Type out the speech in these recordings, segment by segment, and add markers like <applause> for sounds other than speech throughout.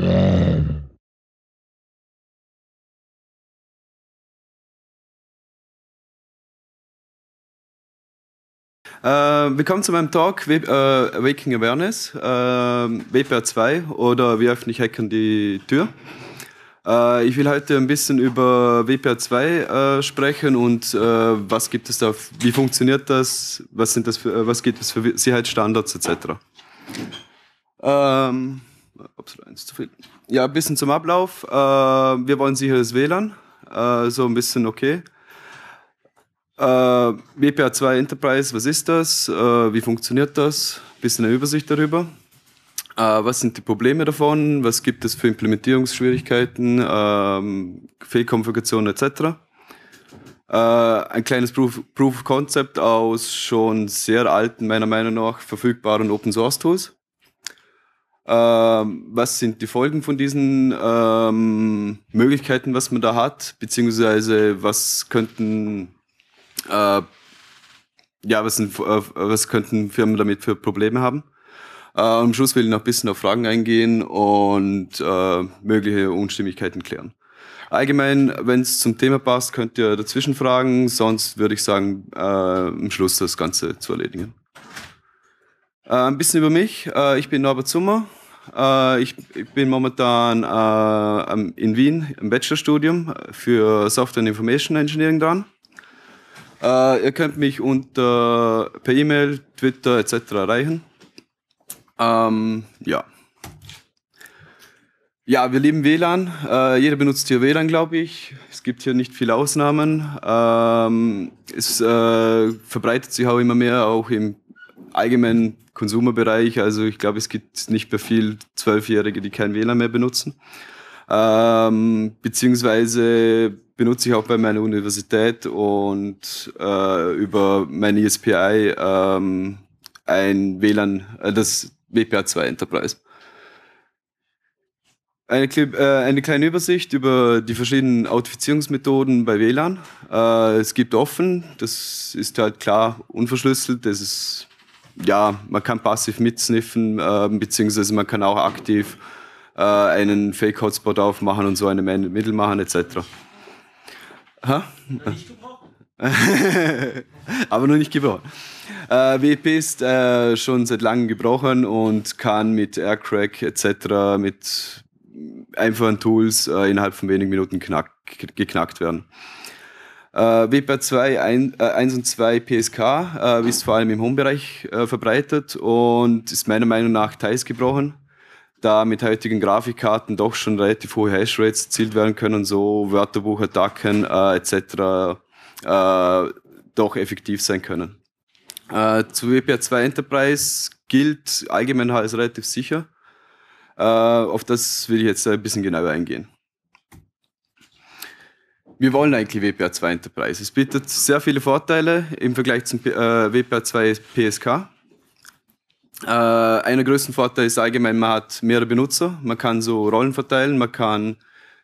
Uh, äh, willkommen zu meinem Talk Web, uh, Waking Awareness, uh, WPA 2 oder Wie öffne ich Hackern die Tür? ich will heute ein bisschen über WPA 2 sprechen und was gibt es da, wie funktioniert das, was, sind das für, was gibt es für Sicherheitsstandards etc. Ähm, absolut eins zu viel. Ja, ein bisschen zum Ablauf. Äh, wir wollen sicheres WLAN, äh, so ein bisschen okay. Äh, WPA2 Enterprise, was ist das? Äh, wie funktioniert das? Ein bisschen eine Übersicht darüber. Äh, was sind die Probleme davon? Was gibt es für Implementierungsschwierigkeiten, ähm, äh, Fehlkonfigurationen etc.? ein kleines Proof, Proof Concept aus schon sehr alten, meiner Meinung nach, verfügbaren Open Source Tools ähm, was sind die Folgen von diesen ähm, Möglichkeiten, was man da hat, beziehungsweise was könnten äh, ja, was, sind, äh, was könnten Firmen damit für Probleme haben? Äh, am Schluss will ich noch ein bisschen auf Fragen eingehen und äh, mögliche Unstimmigkeiten klären. Allgemein, wenn es zum Thema passt, könnt ihr dazwischen fragen. Sonst würde ich sagen, äh, am Schluss das Ganze zu erledigen. Äh, ein bisschen über mich. Äh, ich bin Norbert Zummer, äh, ich, ich, bin momentan äh, in Wien im Bachelorstudium für Software and Information Engineering dran. Äh, ihr könnt mich unter per E-Mail, Twitter etc. erreichen. Ähm, ja. Ja, wir lieben WLAN. Äh, jeder benutzt hier WLAN, glaube ich. Es gibt hier nicht viele Ausnahmen. Ähm, es äh, verbreitet sich auch immer mehr auch im allgemeinen Konsumerbereich. Also ich glaube, es gibt nicht mehr viel Zwölfjährige, die kein WLAN mehr benutzen. Ähm, beziehungsweise benutze ich auch bei meiner Universität und äh, über mein ESPI ähm, ein WLAN, äh, das WPA2 Enterprise. Eine, äh, eine, kleine Übersicht über die verschiedenen Authentifizierungsmethoden bei WLAN. Äh, es gibt offen, das ist halt klar unverschlüsselt, das ist ja, man kann passiv mitsniffen, äh, beziehungsweise man kann auch aktiv äh, einen Fake-Hotspot aufmachen und so eine Mittel machen, etc. Ha? <laughs> Aber noch nicht gebrochen. Äh, WP ist äh, schon seit langem gebrochen und kann mit Aircrack etc., mit einfachen Tools äh, innerhalb von wenigen Minuten knack, geknackt werden. Äh, WPA 2, ein, äh, 1 und 2 PSK äh, ist vor allem im Home-Bereich äh, verbreitet und ist meiner Meinung nach teils gebrochen, da mit heutigen Grafikkarten doch schon relativ hohe Hashrates erzielt werden können, so Wörterbuchattacken äh, etc. Äh, doch effektiv sein können. Äh, zu WPA 2 Enterprise gilt allgemein als relativ sicher. auf das will ich jetzt ein bisschen genauer eingehen. Wir wollen eigentlich WPA 2 Enterprise. Es bietet sehr viele Vorteile im Vergleich zum äh, WPA 2 PSK. Äh, einer größten Vorteil ist allgemein, man hat mehrere Benutzer. Man kann so Rollen verteilen, man kann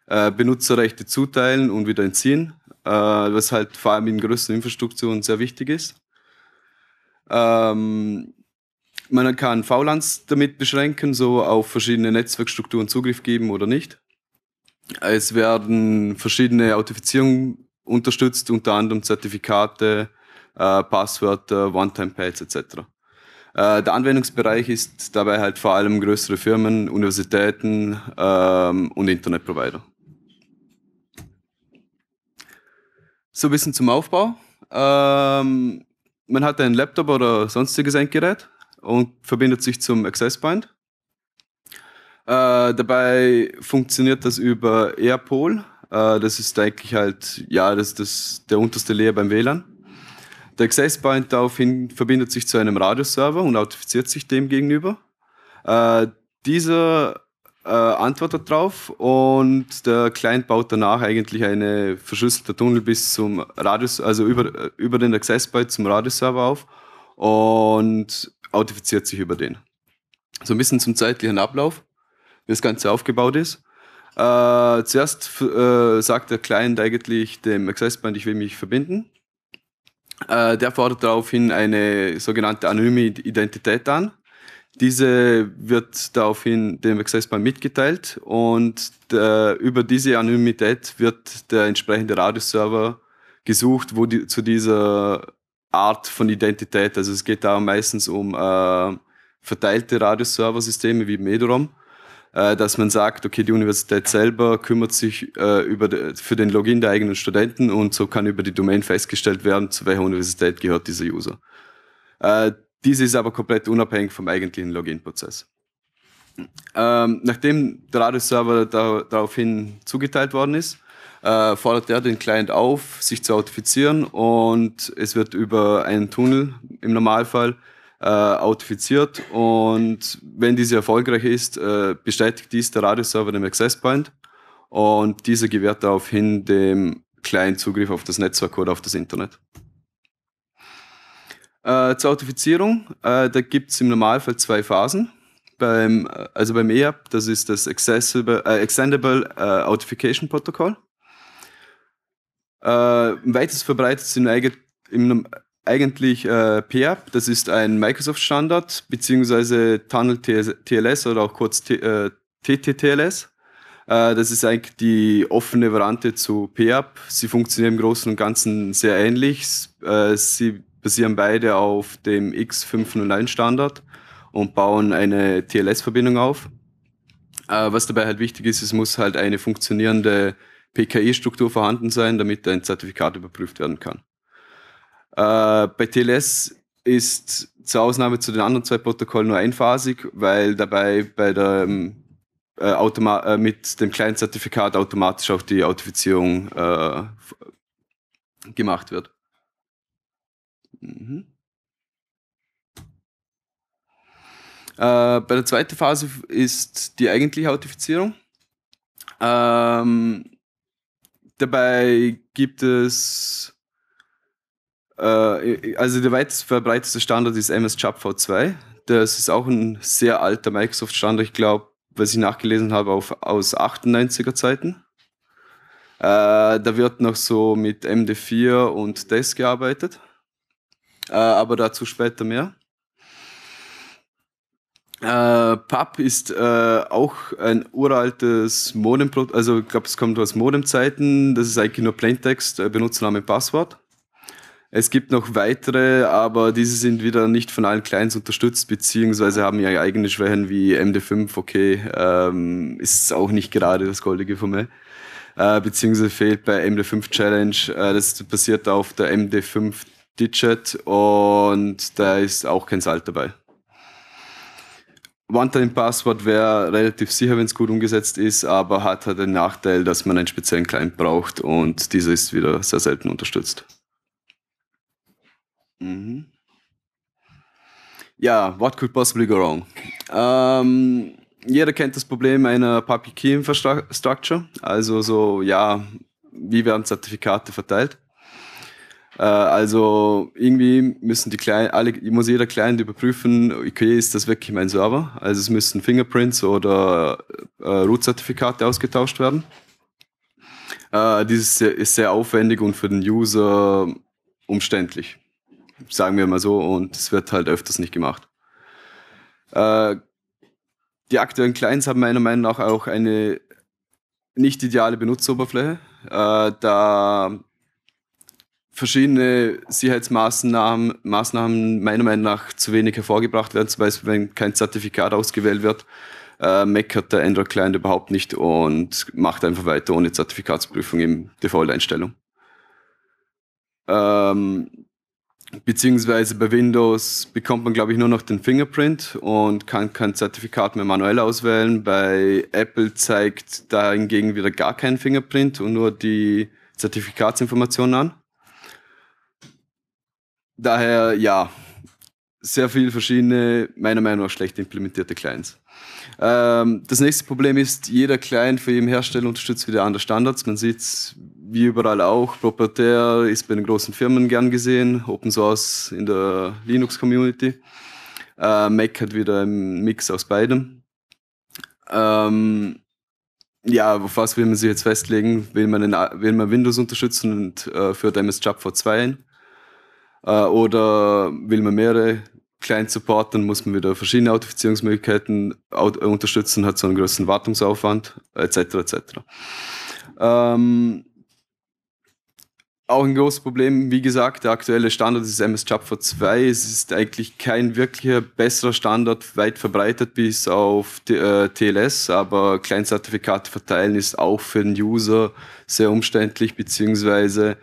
äh, Benutzerrechte zuteilen und wieder entziehen, äh, was halt vor allem in größeren Infrastrukturen sehr wichtig ist. Ähm, man kann VLANs damit beschränken, so auf verschiedene Netzwerkstrukturen Zugriff geben oder nicht. Es werden verschiedene Authentifizierungen unterstützt, unter anderem Zertifikate, äh, Passwörter, One-Time-Pads etc. Äh, der Anwendungsbereich ist dabei halt vor allem größere Firmen, Universitäten ähm, und Internetprovider. So ein bisschen zum Aufbau. Ähm, man hat einen Laptop oder sonstiges Endgerät und verbindet sich zum Access Bind. Äh, dabei funktioniert das über Airpol. Äh, das ist eigentlich halt, ja, das, das der unterste Layer beim WLAN. Der Access Point daraufhin verbindet sich zu einem Radioserver und authentifiziert sich dem gegenüber. Äh, dieser äh, antwortet drauf und der Client baut danach eigentlich eine verschlüsselte Tunnel bis zum Radius, also über, über den Access Point zum Radioserver auf und authentifiziert sich über den. So ein bisschen zum zeitlichen Ablauf wie das Ganze aufgebaut ist. Äh, zuerst äh, sagt der Client eigentlich dem Accessband, ich will mich verbinden. Äh, der fordert daraufhin eine sogenannte anonyme Identität an. Diese wird daraufhin dem Accessband mitgeteilt und äh, über diese Anonymität wird der entsprechende Radioserver gesucht, wo die, zu dieser Art von Identität, also es geht da meistens um äh, verteilte Radioserver-Systeme wie Medorom, äh, dass man sagt, okay, die Universität selber kümmert sich äh, über de, für den Login der eigenen Studenten und so kann über die Domain festgestellt werden, zu welcher Universität gehört dieser User. Äh, Dies ist aber komplett unabhängig vom eigentlichen Login-Prozess. Ähm, nachdem der Radius-Server da, daraufhin zugeteilt worden ist, äh, fordert er den Client auf, sich zu autifizieren und es wird über einen Tunnel im Normalfall äh, autifiziert. und wenn diese erfolgreich ist, äh, bestätigt dies der Radioserver dem Access Point und dieser gewährt daraufhin dem Client Zugriff auf das Netzwerk oder auf das Internet. Äh, zur Autifizierung, äh, da gibt es im Normalfall zwei Phasen. Beim, äh, also beim EAP, das ist das Accessible, äh, Extendable äh, Authentication Protocol. Äh, weitest verbreitet sind eigentlich im, eigentlich äh, PAP, das ist ein Microsoft-Standard, beziehungsweise Tunnel TLS oder auch kurz TTTLS. Äh, äh, das ist eigentlich die offene Variante zu PAP. Sie funktionieren im Großen und Ganzen sehr ähnlich. Äh, sie basieren beide auf dem X501-Standard und bauen eine TLS-Verbindung auf. was dabei halt wichtig ist, es muss halt eine funktionierende PKI-Struktur vorhanden sein, damit ein Zertifikat überprüft werden kann. Äh, bei TLS ist zur Ausnahme zu den anderen zwei Protokollen nur einphasig, weil dabei bei der, ähm, äh, äh, mit dem client Zertifikat automatisch auch die Authentifizierung äh, gemacht wird. Mhm. Äh, bei der zweiten Phase ist die eigentliche Authentifizierung. Ähm, dabei gibt es äh, also der weit verbreiteste Standard ist MS Chub V2. Das ist auch ein sehr alter Microsoft-Standard, ich glaube, was ich nachgelesen habe, auf, aus 98er Zeiten. Äh, da wird noch so mit MD4 und DES gearbeitet. Äh, aber dazu später mehr. Äh, PUB ist äh, auch ein uraltes Modem, also ich glaube, es kommt aus Modem-Zeiten. Das ist eigentlich nur Plaintext, äh, Benutzername, Passwort. Es gibt noch weitere, aber diese sind wieder nicht von allen Clients unterstützt, beziehungsweise haben ihre eigene Schwächen wie MD5, okay, ähm, ist auch nicht gerade das goldige Formel. Äh, beziehungsweise fehlt bei MD5 Challenge, äh, das basiert auf der MD5 Digit und da ist auch kein Salt dabei. One-Time-Passwort wäre relativ sicher, wenn es gut umgesetzt ist, aber hat halt den Nachteil, dass man einen speziellen Client braucht und dieser ist wieder sehr selten unterstützt. Mhm. Ja, what could possibly go wrong? Ähm, jeder kennt das Problem einer Public Key Infrastructure, also so, ja, wie werden Zertifikate verteilt? Äh, also irgendwie müssen die Client, alle, muss jeder Client überprüfen, okay, ist das wirklich mein Server? Also es müssen Fingerprints oder äh, Root-Zertifikate ausgetauscht werden. Äh, dieses ist sehr aufwendig und für den User umständlich sagen wir mal so, und es wird halt öfters nicht gemacht. Äh, die aktuellen Clients haben meiner Meinung nach auch eine nicht ideale Benutzeroberfläche, äh, da verschiedene Sicherheitsmaßnahmen Maßnahmen meiner Meinung nach zu wenig hervorgebracht werden, zum Beispiel wenn kein Zertifikat ausgewählt wird. Äh, meckert der Android-Client überhaupt nicht und macht einfach weiter ohne Zertifikatsprüfung im Default-Einstellung. Ähm, Beziehungsweise bei Windows bekommt man, glaube ich, nur noch den Fingerprint und kann kein Zertifikat mehr manuell auswählen. Bei Apple zeigt da hingegen wieder gar keinen Fingerprint und nur die Zertifikatsinformationen an. Daher, ja, sehr viele verschiedene, meiner Meinung nach schlecht implementierte Clients. Ähm, das nächste Problem ist, jeder Client für jeden Hersteller unterstützt wieder andere Standards. Man sieht es wie überall auch, proprietär ist bei den großen Firmen gern gesehen, Open Source in der Linux-Community. Äh, Mac hat wieder einen Mix aus beidem. Ähm, ja, auf was will man sich jetzt festlegen? Will man, den, will man Windows unterstützen und äh, führt MS-Job vor 2 ein? Äh, oder will man mehrere Clients supporten? Muss man wieder verschiedene Authentifizierungsmöglichkeiten aut unterstützen? Hat so einen größeren Wartungsaufwand? Etc. etc. Ähm, auch ein großes Problem, wie gesagt, der aktuelle Standard ist MS Chapter 2. Es ist eigentlich kein wirklicher besserer Standard, weit verbreitet bis auf TLS, äh, aber Kleinzertifikate verteilen ist auch für den User sehr umständlich, beziehungsweise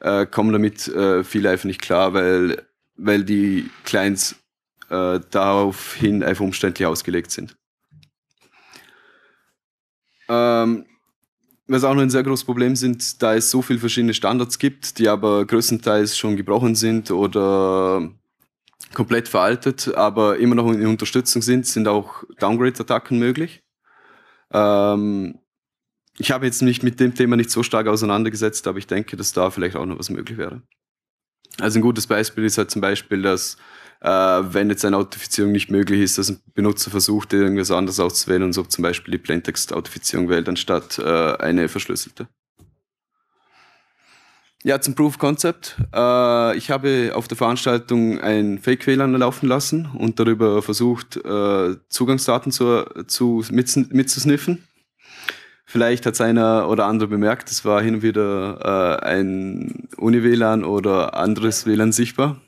äh, kommen damit äh, viele einfach nicht klar, weil, weil die Clients äh, daraufhin einfach umständlich ausgelegt sind. Ähm, was auch noch ein sehr großes Problem sind, da es so viele verschiedene Standards gibt, die aber größtenteils schon gebrochen sind oder komplett veraltet, aber immer noch in Unterstützung sind, sind auch Downgrade-Attacken möglich. Ähm, ich habe jetzt mich mit dem Thema nicht so stark auseinandergesetzt, aber ich denke, dass da vielleicht auch noch was möglich wäre. Also ein gutes Beispiel ist halt zum Beispiel, dass äh, wenn jetzt eine Authentifizierung nicht möglich ist, dass ein Benutzer versucht, irgendwas anderes auszuwählen und so zum Beispiel die Plaintext-Authentifizierung wählt, anstatt äh, eine verschlüsselte. Ja, zum Proof Concept. Äh, ich habe auf der Veranstaltung ein Fake WLAN laufen lassen und darüber versucht, äh, Zugangsdaten zu, zu, mit, mitzusniffen. Vielleicht hat es einer oder andere bemerkt, es war hin und wieder äh, ein Uni-WLAN oder anderes WLAN sichtbar.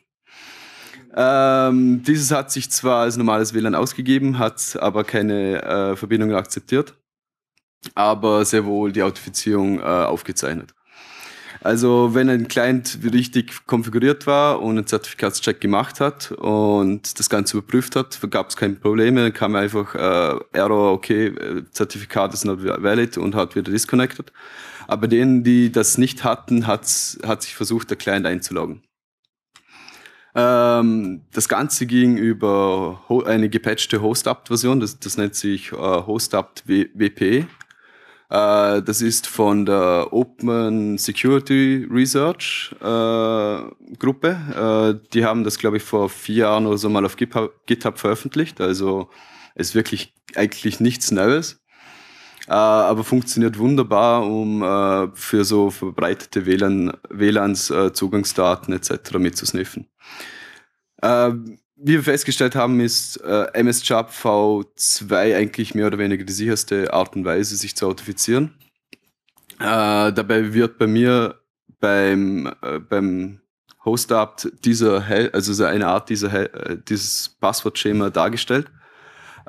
Ähm, dieses hat sich zwar als normales WLAN ausgegeben, hat aber keine äh, Verbindung akzeptiert, aber sehr wohl die Authentifizierung äh, aufgezeichnet. Also wenn ein Client richtig konfiguriert war und einen Zertifikatscheck gemacht hat und das Ganze überprüft hat, gab es keine Probleme, dann kam einfach äh, Error, okay, äh, Zertifikat ist not valid und hat wieder disconnected. Aber denen, die das nicht hatten, hat sich versucht, der Client einzuloggen. Ähm, das Ganze ging über eine gepatchte Host-Apt-Version, das, das, nennt sich äh, Host-Apt WP. Äh, das ist von der Open Security Research äh, Gruppe. Äh, die haben das, glaube ich, vor vier Jahren oder so mal auf GitHub, GitHub veröffentlicht. Also ist wirklich eigentlich nichts Neues äh, aber funktioniert wunderbar, um äh, für so verbreitete WLAN, WLANs äh, Zugangsdaten etc. mitzusniffen. Ähm, wie wir festgestellt haben, ist äh, MS-JAB V2 eigentlich mehr oder weniger die sicherste Art und Weise, sich zu authentifizieren. Äh, dabei wird bei mir beim, äh, beim host up dieser, also eine Art dieser, dieses Passwortschema dargestellt.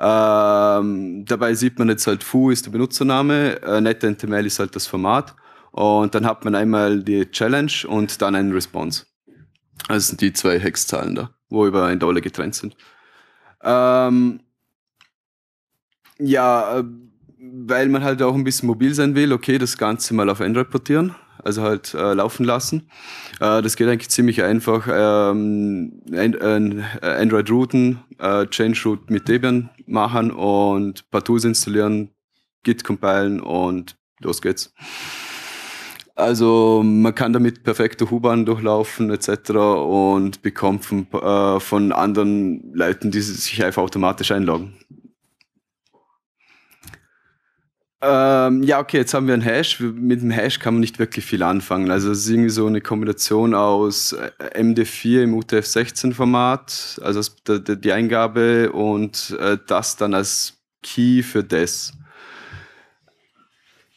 Ähm, dabei sieht man jetzt halt, Foo ist der Benutzername, äh, NetNTML ist halt das Format. Und dann hat man einmal die Challenge und dann einen Response. Also sind die zwei Hexzahlen da, wo über ein Dollar getrennt sind. Ähm, ja, äh, weil man halt auch ein bisschen mobil sein will, okay, das Ganze mal auf Android portieren also halt äh, laufen lassen. Äh, das geht eigentlich ziemlich einfach. Ähm, Android-Routen, äh, äh Change-Root mit Debian machen und ein paar Tools installieren, Git compilen und los geht's. Also man kann damit perfekte U-Bahn durchlaufen etc. und bekommt von, äh, von anderen Leuten, die sich einfach automatisch einloggen. Ähm, ja, okay, jetzt haben wir einen Hash. Mit dem Hash kann man nicht wirklich viel anfangen. Also es ist irgendwie so eine Kombination aus äh, MD4 im UTF-16-Format, also die Eingabe und äh, das dann als Key für das.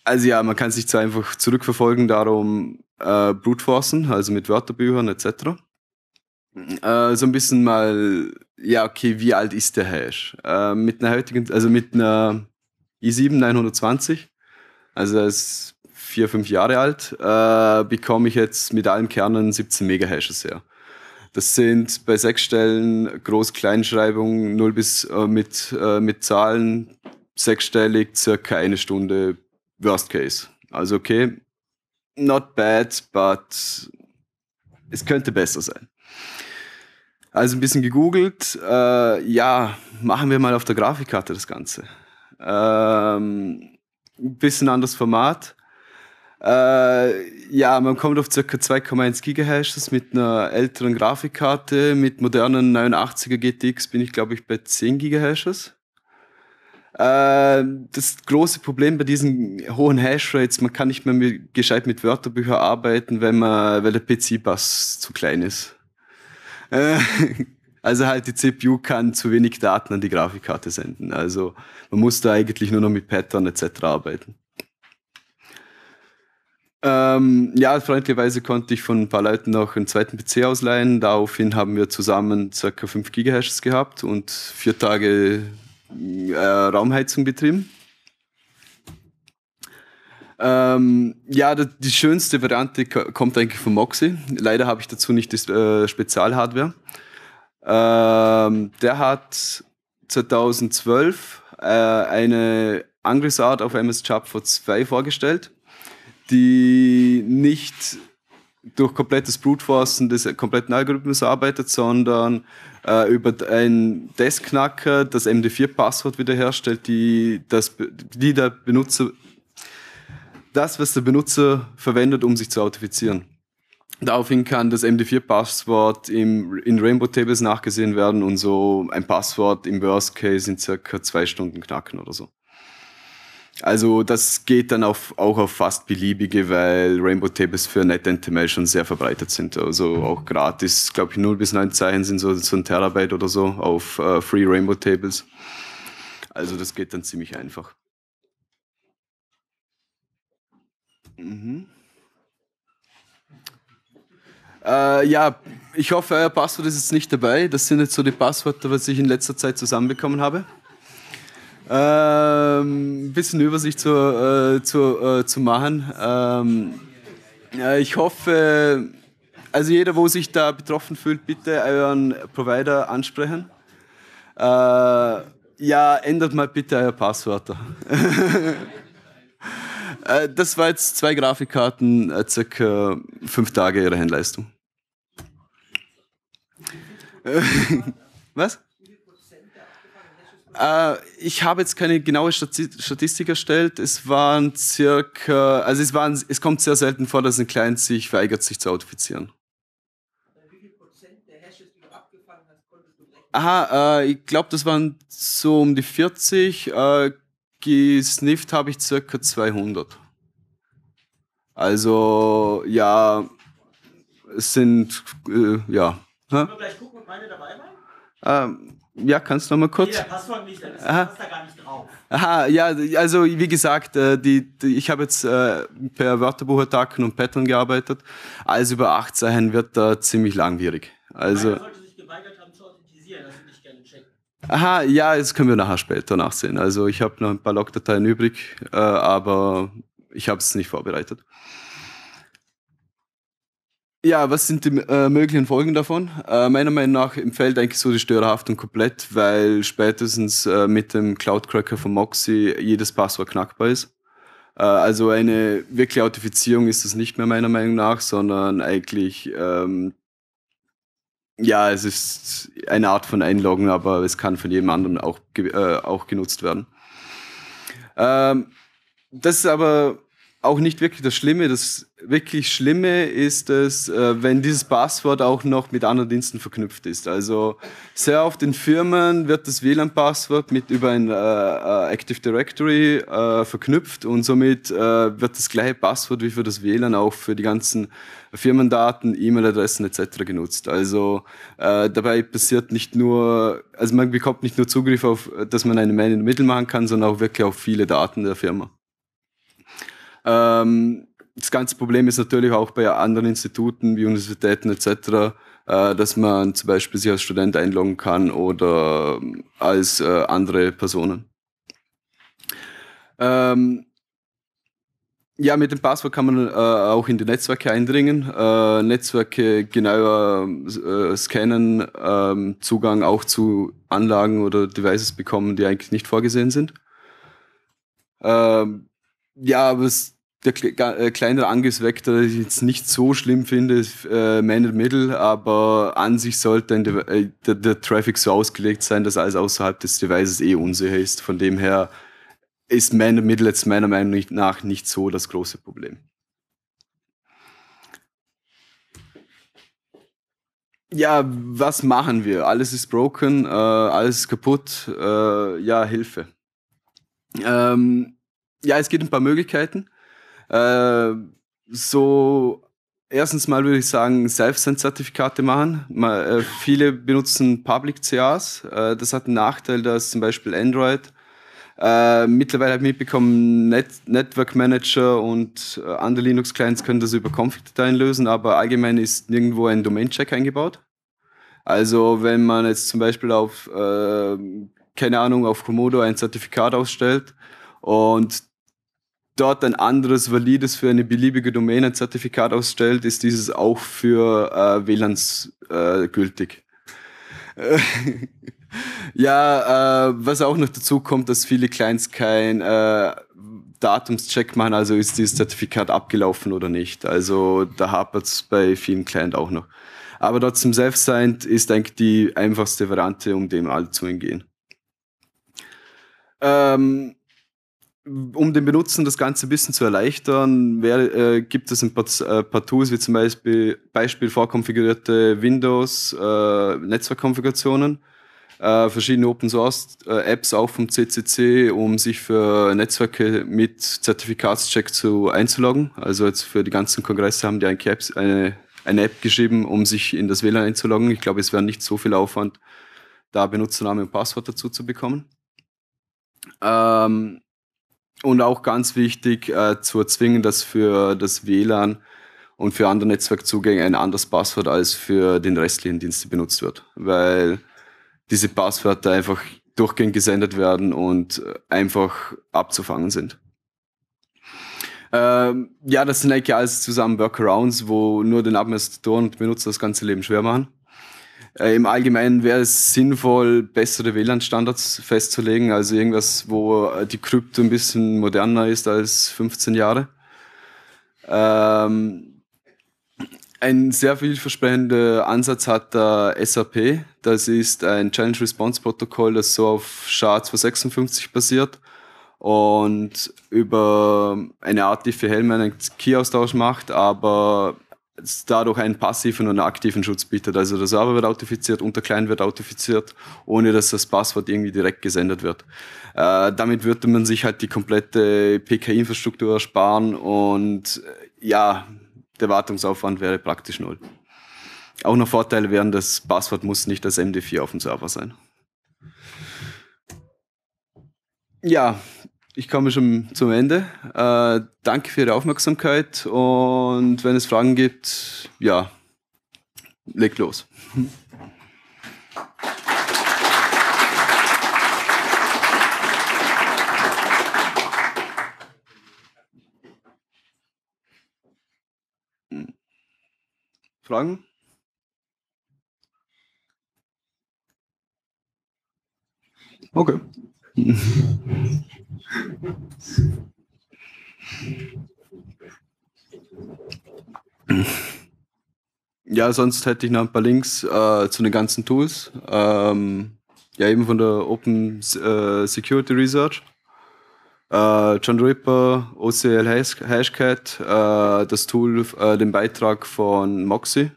Also ja, man kann sich zwar einfach zurückverfolgen, darum äh, Brutforcen, also mit Wörterbüchern etc. Äh, so ein bisschen mal, ja, okay, wie alt ist der Hash? Äh, mit einer heutigen, also mit einer i7 920, also er ist vier, fünf Jahre alt, äh, bekomme ich jetzt mit allen Kernen 17 Megahashes her. Das sind bei sechs Stellen Groß-Kleinschreibung 0 bis äh, mit, äh, mit Zahlen sechsstellig, circa eine Stunde Worst Case. Also okay, not bad, but es könnte besser sein. Also ein bisschen gegoogelt, äh, ja, machen wir mal auf der Grafikkarte das Ganze. Ähm, ein bisschen anderes Format. Äh, ja, man kommt auf ca. 2,1 GHz mit einer älteren Grafikkarte. Mit modernen 89er GTX bin ich, glaube ich, bei 10 GHz. Ähm, das große Problem bei diesen hohen Hashrates, man kann nicht mehr mit, gescheit mit Wörterbüchern arbeiten, wenn man, weil der PC-Bass zu klein ist. Äh, also halt die CPU kann zu wenig Daten an die Grafikkarte senden. Also man muss da eigentlich nur noch mit Pattern etc. arbeiten. Ähm, ja, freundlicherweise konnte ich von ein paar Leuten noch einen zweiten PC ausleihen. Daraufhin haben wir zusammen ca. 5 GHz gehabt und vier Tage äh, Raumheizung betrieben. Ähm, ja, die schönste Variante kommt eigentlich von Moxie. Leider habe ich dazu nicht die äh, Spezialhardware. Ähm, der hat 2012 äh, eine Angriffsart auf MS Chapter 2 vorgestellt, die nicht durch komplettes Bruteforcen des kompletten Algorithmus arbeitet, sondern äh, über einen Desk-Knacker das MD4-Passwort wiederherstellt, die, das, die der Benutzer, das, was der Benutzer verwendet, um sich zu autifizieren. Daraufhin kann das MD4-Passwort in Rainbow Tables nachgesehen werden und so ein Passwort im Worst Case in circa zwei Stunden knacken oder so. Also das geht dann auf, auch auf fast beliebige, weil Rainbow Tables für NetNTML schon sehr verbreitet sind. Also auch gratis, glaube ich, 0 bis 9 Zeichen sind so, so ein Terabyte oder so auf äh, Free Rainbow Tables. Also das geht dann ziemlich einfach. Mhm. Äh, ja, ich hoffe, euer Passwort ist jetzt nicht dabei. Das sind jetzt so die Passwörter, was ich in letzter Zeit zusammenbekommen habe. Ähm, ein bisschen Übersicht zu, äh, zu, äh, zu machen. Ähm, ja, ich hoffe, also jeder, wo sich da betroffen fühlt, bitte euren Provider ansprechen. Äh, ja, ändert mal bitte euer Passwörter. <laughs> Äh, das war jetzt zwei Grafikkarten, äh, circa fünf Tage ihrer Handleistung. <laughs> Was? Äh, ich habe jetzt keine genaue Statistik erstellt. Es waren circa, also es waren, es kommt sehr selten vor, dass ein Client sich weigert, sich zu authentifizieren. Wie viel Prozent der Hashes, die du abgefangen hast, konntest du rechnen? Aha, äh, ich glaube, das waren so um die 40. Äh, gesnifft habe ich circa 200. Also, ja, es sind, äh, ja, können ne? wir gleich gucken, ob meine dabei waren. Ähm, ja, kannst du noch mal kurz? Nee, der Passwort nicht, das Aha. passt da gar nicht drauf. Aha, ja, also wie gesagt, äh, die, die ich habe jetzt äh, per Wörterbuchattacken und Pattern gearbeitet. Alles über 8 Zeichen wird da ziemlich langwierig. Also, Meiner sich geweigert haben zu authentisieren, das würde ich gerne checken. Aha, ja, das können wir nachher später nachsehen. Also ich habe noch ein paar Logdateien übrig, äh, aber ich habe es nicht vorbereitet. Ja, was sind die äh, möglichen Folgen davon? Äh, meiner Meinung nach empfällt eigentlich so die Störerhaftung komplett, weil spätestens äh, mit dem Cloudcracker von Moxie jedes Passwort knackbar ist. Äh, also eine wirkliche Authentifizierung ist das nicht mehr meiner Meinung nach, sondern eigentlich, ähm, ja, es ist eine Art von Einloggen, aber es kann von jedem anderen auch, äh, auch genutzt werden. Ähm, das ist aber auch nicht wirklich das Schlimme. Das wirklich Schlimme ist es, äh, wenn dieses Passwort auch noch mit anderen Diensten verknüpft ist. Also sehr oft in Firmen wird das WLAN-Passwort mit über ein äh, äh, Active Directory äh, verknüpft und somit äh, wird das gleiche Passwort wie für das WLAN auch für die ganzen Firmendaten, E-Mail-Adressen etc. genutzt. Also äh, dabei passiert nicht nur, also man bekommt nicht nur Zugriff auf, dass man eine Mail in Mittel machen kann, sondern auch wirklich auf viele Daten der Firma. Ähm, das ganze Problem ist natürlich auch bei anderen Instituten wie Universitäten etc., äh, dass man zum Beispiel sich als Student einloggen kann oder ähm, als äh, andere Personen. Ähm, ja, mit dem Passwort kann man äh, auch in die Netzwerke eindringen, äh, Netzwerke genauer äh, scannen, ähm, Zugang auch zu Anlagen oder Devices bekommen, die eigentlich nicht vorgesehen sind. Ähm, ja, aber es, der äh, kleinere Angriffsvektor, den ich jetzt nicht so schlimm finde, ist äh, Man in the Middle, aber an sich sollte der, äh, der, der, Traffic so ausgelegt sein, dass alles außerhalb des Devices eh unsicher ist. Von dem her ist Man in the Middle jetzt meiner Meinung nach nicht so das große Problem. Ja, was machen wir? Alles ist broken, äh, alles ist kaputt, äh, ja, Hilfe. Ähm, ja, es gibt ein paar Möglichkeiten. Äh, so, erstens mal würde ich sagen, Self-Send-Zertifikate machen. Mal, äh, viele benutzen Public CAs. Äh, das hat einen Nachteil, dass zum Beispiel Android äh, mittlerweile habe ich mitbekommen, Net Network Manager und äh, andere Linux-Clients können das über Config-Dateien lösen, aber allgemein ist nirgendwo ein Domain-Check eingebaut. Also wenn man jetzt zum Beispiel auf, äh, keine Ahnung, auf Komodo ein Zertifikat ausstellt und dort ein anderes valides für eine beliebige Domäne Zertifikat ausstellt, ist dieses auch für äh, WLANs äh, gültig. Äh, <laughs> ja, äh, was auch noch dazu kommt, dass viele Clients kein äh, Datumscheck machen, also ist dieses Zertifikat abgelaufen oder nicht. Also da hapert es bei vielen Clients auch noch. Aber trotzdem Self-Signed ist eigentlich die einfachste Variante, um dem all zu entgehen. Ähm, um den Benutzern das Ganze ein bisschen zu erleichtern, wer, äh, gibt es ein paar, äh, paar, Tools wie zum Beispiel, Beispiel vorkonfigurierte Windows, äh, Netzwerkkonfigurationen, äh, verschiedene Open Source äh, Apps auch vom CCC, um sich für Netzwerke mit Zertifikatscheck zu einzuloggen. Also jetzt für die ganzen Kongresse haben die eine, eine, eine App geschrieben, um sich in das WLAN einzuloggen. Ich glaube, es wäre nicht so viel Aufwand, da Benutzername und Passwort dazu zu bekommen. Ähm, und auch ganz wichtig äh, zu erzwingen, dass für das WLAN und für andere Netzwerkzugänge ein anderes Passwort als für den restlichen Dienste benutzt wird, weil diese Passwörter einfach durchgehend gesendet werden und einfach abzufangen sind. Ähm, ja, das sind eigentlich alles zusammen Workarounds, wo nur den Administratoren und Benutzer das ganze Leben schwer machen. Äh, Im Allgemeinen wäre es sinnvoll, bessere WLAN-Standards festzulegen, also irgendwas, wo äh, die Krypto ein bisschen moderner ist als 15 Jahre. Ähm, ein sehr vielversprechender Ansatz hat der SAP. Das ist ein Challenge Response Protokoll, das so auf SHA 256 basiert und über eine Art Diffie-Hellman einen Key-Austausch macht, aber dadurch einen passiven und einen aktiven Schutz bietet. Also der Server wird authentifiziert und der Client wird authentifiziert, ohne dass das Passwort irgendwie direkt gesendet wird. Äh, damit würde man sich halt die komplette PKI-Infrastruktur ersparen und äh, ja, der Wartungsaufwand wäre praktisch null. Auch noch Vorteile wären, das Passwort muss nicht als MD4 auf dem Server sein. Ja, ich komme schon zum Ende. Äh, danke für Ihre Aufmerksamkeit und wenn es Fragen gibt, ja, legt los. Fragen? Okay. Ja, sonst hätte ich noch ein paar Links äh, zu den ganzen Tools. Ähm, ja, eben von der Open äh, Security Research. Äh, John Ripper, OCL Hashcat, äh, das Tool, äh, den Beitrag von Moxie.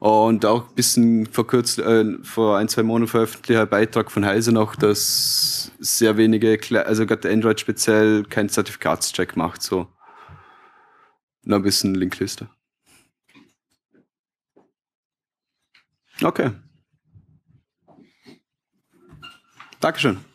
Und auch ein bisschen verkürzt, äh, vor ein, zwei Monaten veröffentlichter Beitrag von Heise noch, dass sehr wenige, also gerade Android speziell, keinen Zertifikatscheck macht. So. Noch ein bisschen Linkliste. Okay. Dankeschön.